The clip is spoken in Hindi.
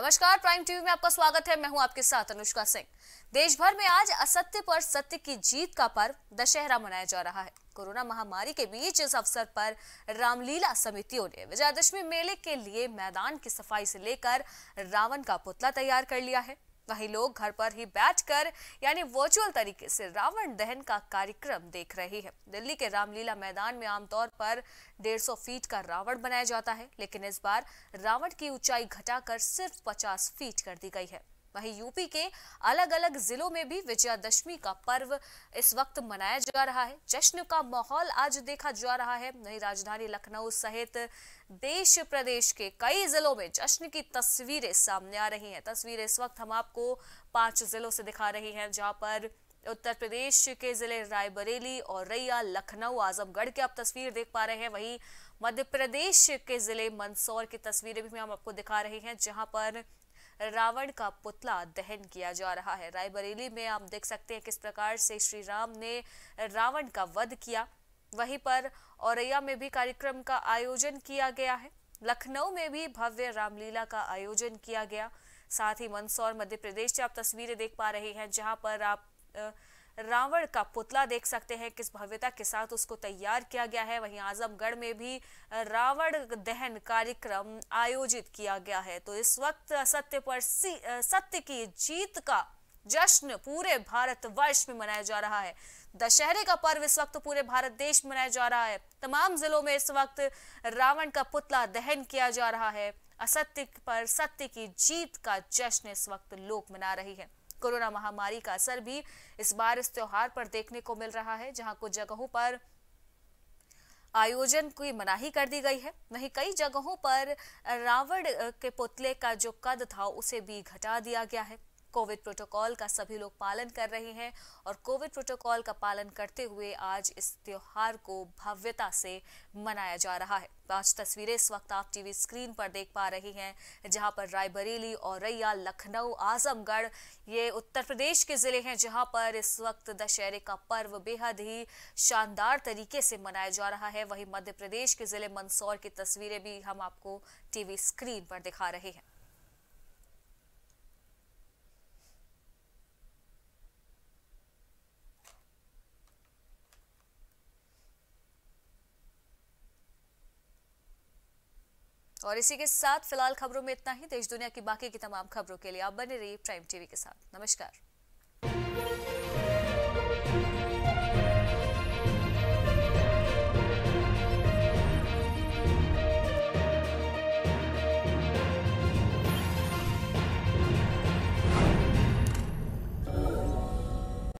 नमस्कार प्राइम टीवी में आपका स्वागत है मैं हूं आपके साथ अनुष्का सिंह देश भर में आज असत्य पर सत्य की जीत का पर्व दशहरा मनाया जा रहा है कोरोना महामारी के बीच इस अवसर पर रामलीला समितियों ने विजयादशमी मेले के लिए मैदान की सफाई से लेकर रावण का पुतला तैयार कर लिया है वहीं लोग घर पर ही बैठकर यानी वर्चुअल तरीके से रावण दहन का कार्यक्रम देख रहे हैं दिल्ली के रामलीला मैदान में आमतौर पर 150 फीट का रावण बनाया जाता है लेकिन इस बार रावण की ऊंचाई घटाकर सिर्फ 50 फीट कर दी गई है वहीं यूपी के अलग अलग जिलों में भी विजयादशमी का पर्व इस वक्त मनाया जा रहा है जश्न का माहौल आज देखा जा रहा है वहीं राजधानी लखनऊ सहित देश प्रदेश के कई जिलों में जश्न की तस्वीरें सामने आ रही हैं तस्वीरें इस वक्त हम आपको पांच जिलों से दिखा रही हैं जहां पर उत्तर प्रदेश के जिले रायबरेली और रैया लखनऊ आजमगढ़ की आप तस्वीर देख पा रहे हैं वहीं मध्य प्रदेश के जिले मंदसौर की तस्वीरें भी हम आपको दिखा रहे हैं जहां पर रावण का पुतला दहन किया जा रहा है रायबरेली में आप देख सकते हैं किस प्रकार से श्री राम ने रावण का वध किया वहीं पर औरैया में भी कार्यक्रम का आयोजन किया गया है लखनऊ में भी भव्य रामलीला का आयोजन किया गया साथ ही मंदसौर मध्य प्रदेश से आप तस्वीरें देख पा रहे हैं जहां पर आप आ, रावण का पुतला देख सकते हैं किस भव्यता के साथ उसको तैयार किया गया है वहीं आजमगढ़ में भी रावण दहन कार्यक्रम आयोजित किया गया है तो इस वक्त सत्य पर सत्य की जीत का जश्न पूरे भारत वर्ष में मनाया जा रहा है दशहरे का पर्व इस वक्त पूरे भारत देश में मनाया जा रहा है तमाम जिलों में इस वक्त रावण का पुतला दहन किया जा रहा है असत्य पर सत्य की जीत का जश्न इस वक्त लोग मना रही है कोरोना महामारी का असर भी इस बार इस त्योहार पर देखने को मिल रहा है जहां कुछ जगहों पर आयोजन की मनाही कर दी गई है वहीं कई जगहों पर रावण के पुतले का जो कद था उसे भी घटा दिया गया है कोविड प्रोटोकॉल का सभी लोग पालन कर रहे हैं और कोविड प्रोटोकॉल का पालन करते हुए आज इस त्योहार को भव्यता से मनाया जा रहा है पांच तस्वीरें इस वक्त आप टीवी स्क्रीन पर देख पा रही हैं जहां पर रायबरेली औरैया लखनऊ आजमगढ़ ये उत्तर प्रदेश के जिले हैं जहां पर इस वक्त दशहरे का पर्व बेहद ही शानदार तरीके से मनाया जा रहा है वहीं मध्य प्रदेश के जिले मंदसौर की तस्वीरें भी हम आपको टीवी स्क्रीन पर दिखा रहे हैं और इसी के साथ फिलहाल खबरों में इतना ही देश दुनिया की बाकी की तमाम खबरों के लिए आप बने रहिए प्राइम टीवी के साथ नमस्कार